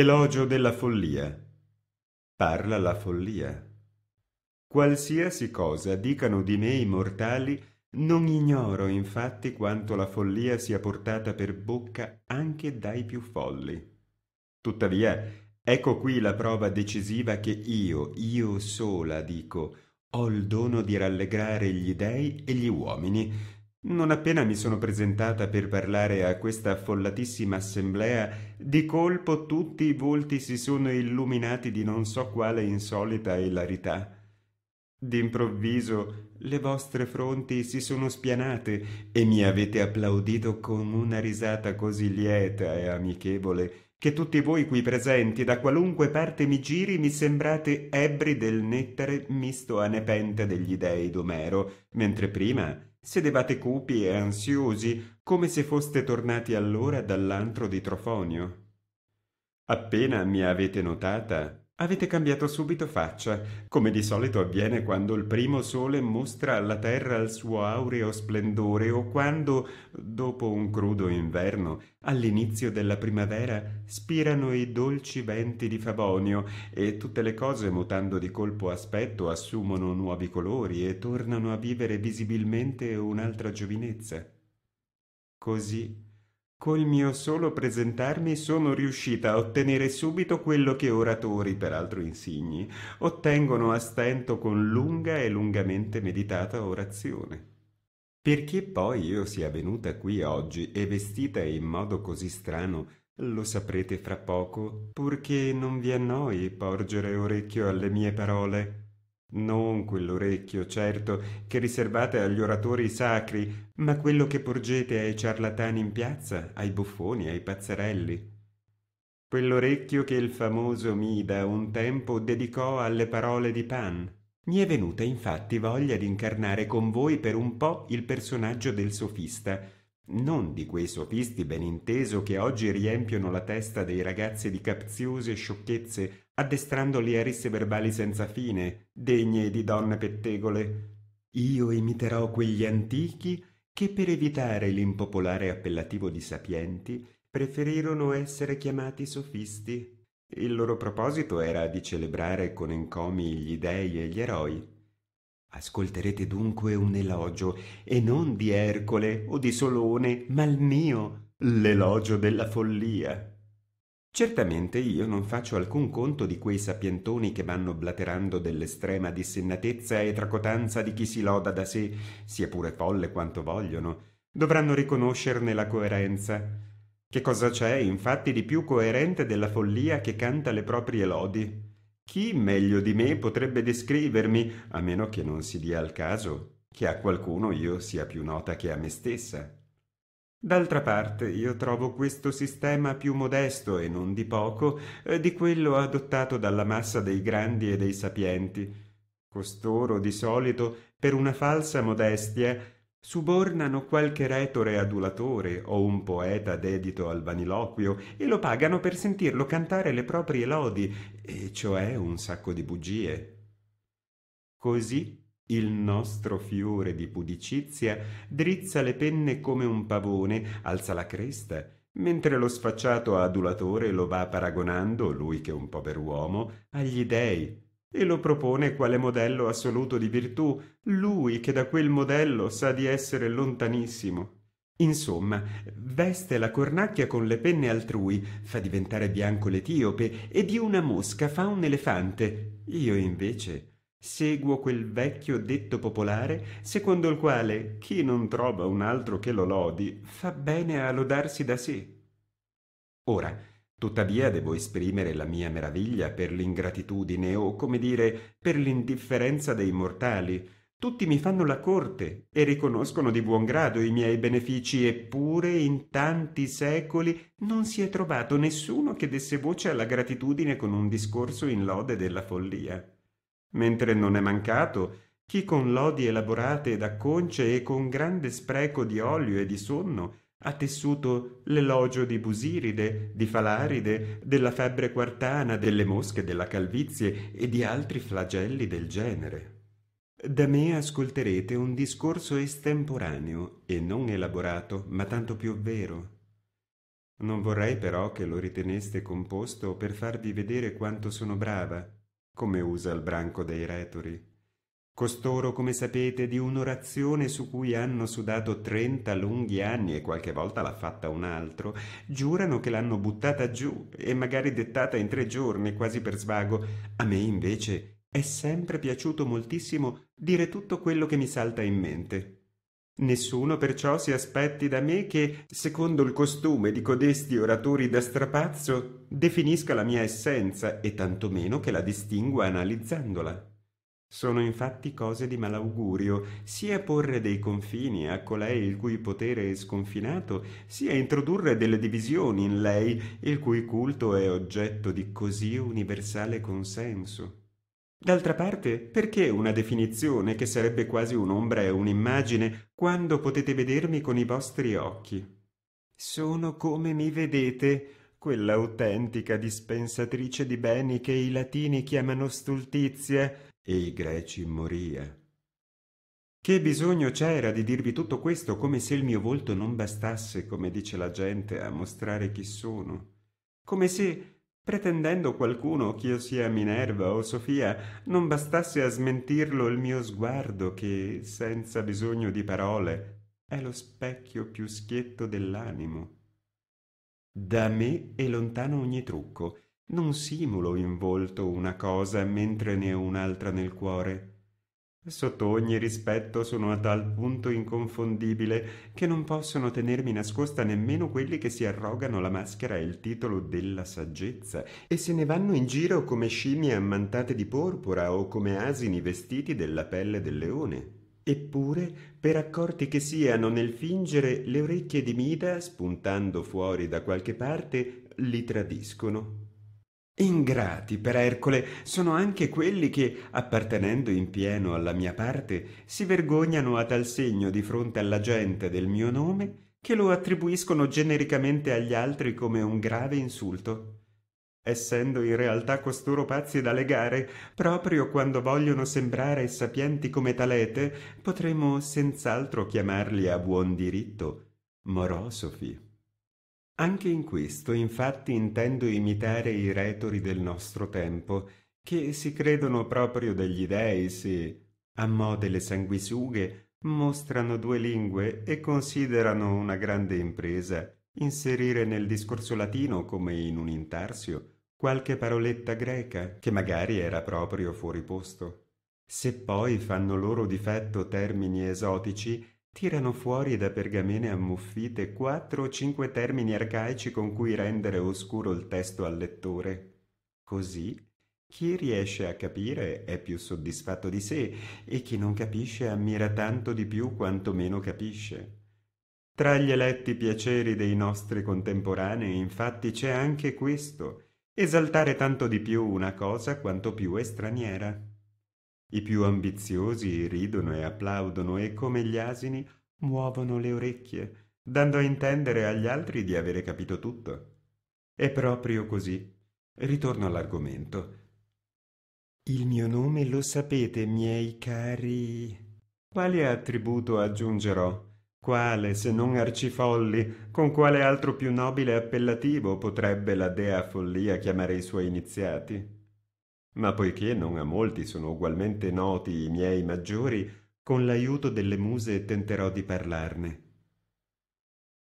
Elogio della follia. Parla la follia. Qualsiasi cosa dicano di me i mortali, non ignoro infatti quanto la follia sia portata per bocca anche dai più folli. Tuttavia, ecco qui la prova decisiva che io, io sola, dico, ho il dono di rallegrare gli dèi e gli uomini, non appena mi sono presentata per parlare a questa affollatissima assemblea, di colpo tutti i volti si sono illuminati di non so quale insolita ilarità. D'improvviso le vostre fronti si sono spianate e mi avete applaudito con una risata così lieta e amichevole che tutti voi qui presenti, da qualunque parte mi giri, mi sembrate ebri del nettare misto a nepente degli dei d'Omero, mentre prima sedevate cupi e ansiosi come se foste tornati allora dall'antro di Trofonio. Appena mi avete notata, Avete cambiato subito faccia, come di solito avviene quando il primo sole mostra alla terra il suo aureo splendore o quando, dopo un crudo inverno, all'inizio della primavera spirano i dolci venti di Favonio e tutte le cose, mutando di colpo aspetto, assumono nuovi colori e tornano a vivere visibilmente un'altra giovinezza. Così Col mio solo presentarmi sono riuscita a ottenere subito quello che oratori, peraltro insigni, ottengono a stento con lunga e lungamente meditata orazione. Perché poi io sia venuta qui oggi e vestita in modo così strano, lo saprete fra poco, purché non vi annoi porgere orecchio alle mie parole non quell'orecchio, certo, che riservate agli oratori sacri, ma quello che porgete ai ciarlatani in piazza, ai buffoni, ai pazzerelli. Quell'orecchio che il famoso Mida un tempo dedicò alle parole di Pan. Mi è venuta infatti voglia di incarnare con voi per un po' il personaggio del sofista, non di quei sofisti ben inteso che oggi riempiono la testa dei ragazzi di capziose sciocchezze, addestrandoli a risse verbali senza fine, degne di donne pettegole. Io imiterò quegli antichi che per evitare l'impopolare appellativo di sapienti preferirono essere chiamati sofisti. Il loro proposito era di celebrare con encomi gli dei e gli eroi, Ascolterete dunque un elogio, e non di Ercole o di Solone, ma il mio, l'elogio della follia. Certamente io non faccio alcun conto di quei sapientoni che vanno blaterando dell'estrema dissennatezza e tracotanza di chi si loda da sé, sia pure folle quanto vogliono. Dovranno riconoscerne la coerenza. Che cosa c'è, infatti, di più coerente della follia che canta le proprie lodi? Chi meglio di me potrebbe descrivermi, a meno che non si dia il caso che a qualcuno io sia più nota che a me stessa? D'altra parte, io trovo questo sistema più modesto e non di poco eh, di quello adottato dalla massa dei grandi e dei sapienti. Costoro, di solito, per una falsa modestia, Subornano qualche retore adulatore o un poeta dedito al vaniloquio e lo pagano per sentirlo cantare le proprie lodi, e cioè un sacco di bugie. Così il nostro fiore di pudicizia drizza le penne come un pavone, alza la cresta, mentre lo sfacciato adulatore lo va paragonando, lui che è un pover'uomo, agli dei, e lo propone quale modello assoluto di virtù, lui che da quel modello sa di essere lontanissimo. Insomma, veste la cornacchia con le penne altrui, fa diventare bianco l'etiope e di una mosca fa un elefante. Io invece seguo quel vecchio detto popolare secondo il quale chi non trova un altro che lo lodi fa bene a lodarsi da sé. Ora, Tuttavia devo esprimere la mia meraviglia per l'ingratitudine o, come dire, per l'indifferenza dei mortali. Tutti mi fanno la corte e riconoscono di buon grado i miei benefici, eppure in tanti secoli non si è trovato nessuno che desse voce alla gratitudine con un discorso in lode della follia. Mentre non è mancato chi con lodi elaborate ed acconce e con grande spreco di olio e di sonno ha tessuto l'elogio di Busiride, di Falaride, della febbre quartana, delle mosche, della calvizie e di altri flagelli del genere. Da me ascolterete un discorso estemporaneo e non elaborato, ma tanto più vero. Non vorrei però che lo riteneste composto per farvi vedere quanto sono brava, come usa il branco dei retori. Costoro, come sapete, di un'orazione su cui hanno sudato trenta lunghi anni e qualche volta l'ha fatta un altro, giurano che l'hanno buttata giù e magari dettata in tre giorni, quasi per svago. A me, invece, è sempre piaciuto moltissimo dire tutto quello che mi salta in mente. Nessuno perciò si aspetti da me che, secondo il costume di codesti oratori da strapazzo, definisca la mia essenza e tantomeno che la distingua analizzandola. Sono infatti cose di malaugurio, sia porre dei confini a colei il cui potere è sconfinato, sia introdurre delle divisioni in lei, il cui culto è oggetto di così universale consenso. D'altra parte, perché una definizione che sarebbe quasi un'ombra e un'immagine, quando potete vedermi con i vostri occhi? Sono come mi vedete, quella autentica dispensatrice di beni che i latini chiamano stultizia, e i greci moria. Che bisogno c'era di dirvi tutto questo come se il mio volto non bastasse, come dice la gente, a mostrare chi sono? Come se pretendendo qualcuno ch'io sia Minerva o Sofia, non bastasse a smentirlo il mio sguardo che, senza bisogno di parole, è lo specchio più schietto dell'animo. Da me è lontano ogni trucco, non simulo in volto una cosa mentre ne ho un'altra nel cuore. Sotto ogni rispetto sono a tal punto inconfondibile che non possono tenermi nascosta nemmeno quelli che si arrogano la maschera e il titolo della saggezza e se ne vanno in giro come scimmie ammantate di porpora o come asini vestiti della pelle del leone. Eppure, per accorti che siano nel fingere, le orecchie di Mida, spuntando fuori da qualche parte, li tradiscono. Ingrati per Ercole sono anche quelli che, appartenendo in pieno alla mia parte, si vergognano a tal segno di fronte alla gente del mio nome, che lo attribuiscono genericamente agli altri come un grave insulto. Essendo in realtà costoro pazzi da legare, proprio quando vogliono sembrare sapienti come talete, potremo senz'altro chiamarli a buon diritto morosofi. Anche in questo infatti intendo imitare i retori del nostro tempo, che si credono proprio degli dei se, a mo delle sanguisughe, mostrano due lingue e considerano una grande impresa inserire nel discorso latino, come in un intarsio, qualche paroletta greca che magari era proprio fuori posto. Se poi fanno loro difetto termini esotici, Tirano fuori da pergamene ammuffite quattro o cinque termini arcaici con cui rendere oscuro il testo al lettore. Così chi riesce a capire è più soddisfatto di sé e chi non capisce ammira tanto di più quanto meno capisce. Tra gli eletti piaceri dei nostri contemporanei infatti c'è anche questo, esaltare tanto di più una cosa quanto più è straniera. I più ambiziosi ridono e applaudono e come gli asini muovono le orecchie, dando a intendere agli altri di avere capito tutto. È proprio così. Ritorno all'argomento. Il mio nome lo sapete, miei cari. Quale attributo aggiungerò? Quale, se non arcifolli, con quale altro più nobile appellativo potrebbe la dea follia chiamare i suoi iniziati? Ma poiché non a molti sono ugualmente noti i miei maggiori, con l'aiuto delle muse tenterò di parlarne.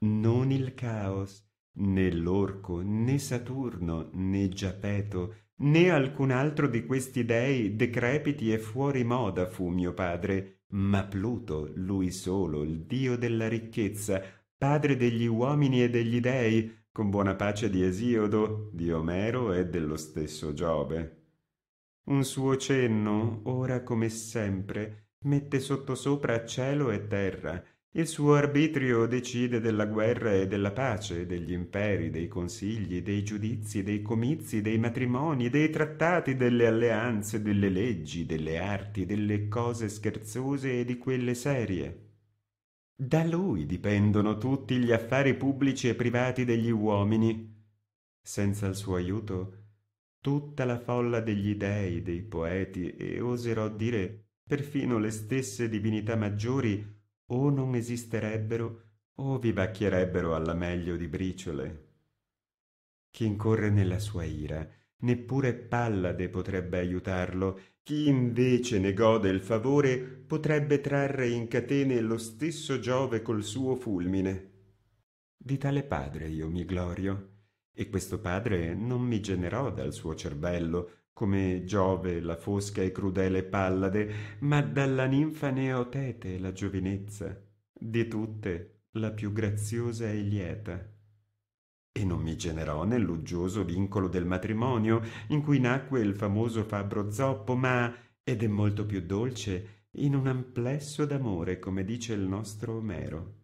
Non il caos, né l'orco, né Saturno, né Giapeto, né alcun altro di questi dei decrepiti e fuori moda fu mio padre, ma Pluto, lui solo, il dio della ricchezza, padre degli uomini e degli dei, con buona pace di Esiodo, di Omero e dello stesso Giove un suo cenno ora come sempre mette sottosopra cielo e terra il suo arbitrio decide della guerra e della pace degli imperi dei consigli dei giudizi dei comizi dei matrimoni dei trattati delle alleanze delle leggi delle arti delle cose scherzose e di quelle serie da lui dipendono tutti gli affari pubblici e privati degli uomini senza il suo aiuto tutta la folla degli dei, dei poeti e oserò dire perfino le stesse divinità maggiori o non esisterebbero o vivacchierebbero alla meglio di briciole. Chi incorre nella sua ira, neppure Pallade potrebbe aiutarlo, chi invece ne gode il favore potrebbe trarre in catene lo stesso Giove col suo fulmine. Di tale padre io mi glorio, e questo padre non mi generò dal suo cervello, come Giove la fosca e crudele Pallade, ma dalla ninfa Neotete la giovinezza, di tutte la più graziosa e lieta. E non mi generò nel luggioso vincolo del matrimonio, in cui nacque il famoso fabbro zoppo, ma, ed è molto più dolce, in un amplesso d'amore, come dice il nostro Omero.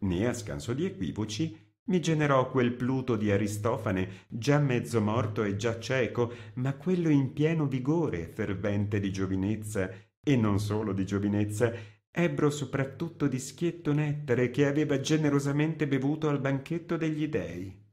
Né a scanso di equivoci, mi generò quel pluto di aristofane già mezzo morto e già cieco ma quello in pieno vigore e fervente di giovinezza e non solo di giovinezza ebbro soprattutto di schietto nettare che aveva generosamente bevuto al banchetto degli dei.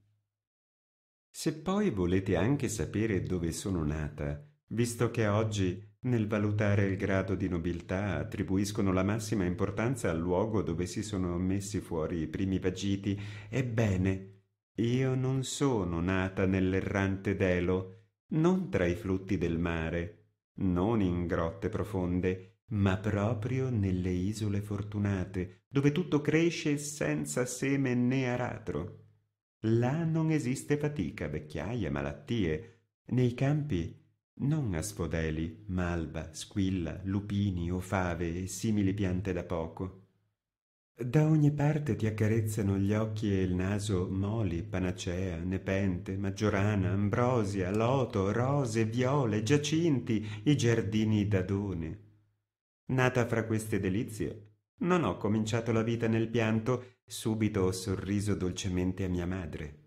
se poi volete anche sapere dove sono nata visto che oggi nel valutare il grado di nobiltà attribuiscono la massima importanza al luogo dove si sono messi fuori i primi vagiti. Ebbene, io non sono nata nell'errante Delo, non tra i flutti del mare, non in grotte profonde, ma proprio nelle isole fortunate, dove tutto cresce senza seme né aratro. Là non esiste fatica, vecchiaia, malattie. Nei campi non asfodeli, malva, squilla, lupini o fave e simili piante da poco. Da ogni parte ti accarezzano gli occhi e il naso moli, panacea, nepente, maggiorana, ambrosia, loto, rose, viole, giacinti, i giardini d'adone. Nata fra queste delizie, non ho cominciato la vita nel pianto, subito ho sorriso dolcemente a mia madre.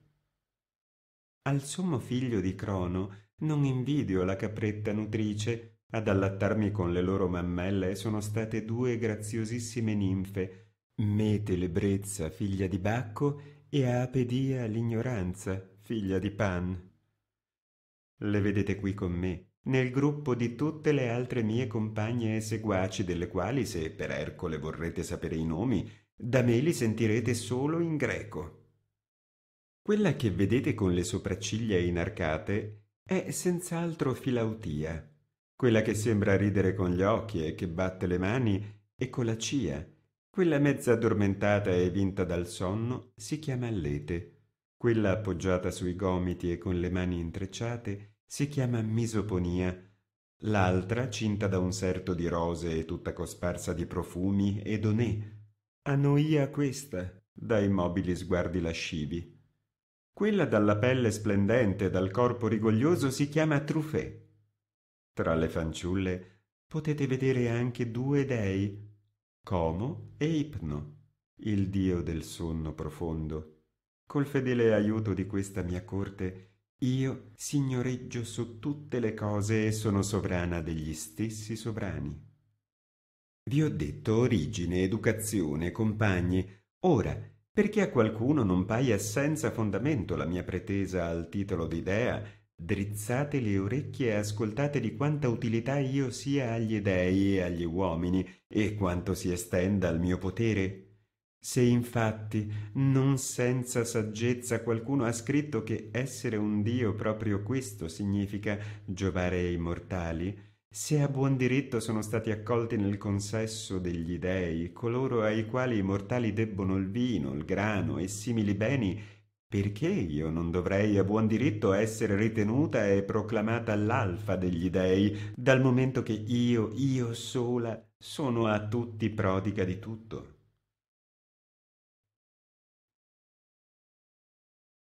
Al sommo figlio di Crono non invidio la capretta nutrice, ad allattarmi con le loro mammelle sono state due graziosissime ninfe, Mete l'ebbrezza, figlia di Bacco, e Apedia l'ignoranza, figlia di Pan. Le vedete qui con me, nel gruppo di tutte le altre mie compagne e seguaci, delle quali, se per Ercole vorrete sapere i nomi, da me li sentirete solo in greco. Quella che vedete con le sopracciglia inarcate è senz'altro Filautia, quella che sembra ridere con gli occhi e che batte le mani e cia, Quella mezza addormentata e vinta dal sonno si chiama Lete. Quella appoggiata sui gomiti e con le mani intrecciate si chiama Misoponia. L'altra, cinta da un serto di rose e tutta cosparsa di profumi, ed onè. Annoia questa, dai mobili sguardi lascivi. Quella dalla pelle splendente e dal corpo rigoglioso si chiama Truffet. Tra le fanciulle potete vedere anche due dei, Como e Ipno, il dio del sonno profondo. Col fedele aiuto di questa mia corte, io signoreggio su tutte le cose e sono sovrana degli stessi sovrani. Vi ho detto origine, educazione, compagni. Ora perché a qualcuno non paia senza fondamento la mia pretesa al titolo di dea, drizzate le orecchie e ascoltate di quanta utilità io sia agli dei e agli uomini, e quanto si estenda al mio potere. Se infatti non senza saggezza qualcuno ha scritto che essere un Dio proprio questo significa giovare ai mortali, se a buon diritto sono stati accolti nel consesso degli dei coloro ai quali i mortali debbono il vino, il grano e simili beni, perché io non dovrei a buon diritto essere ritenuta e proclamata l'alfa degli dei, dal momento che io, io sola, sono a tutti prodiga di tutto?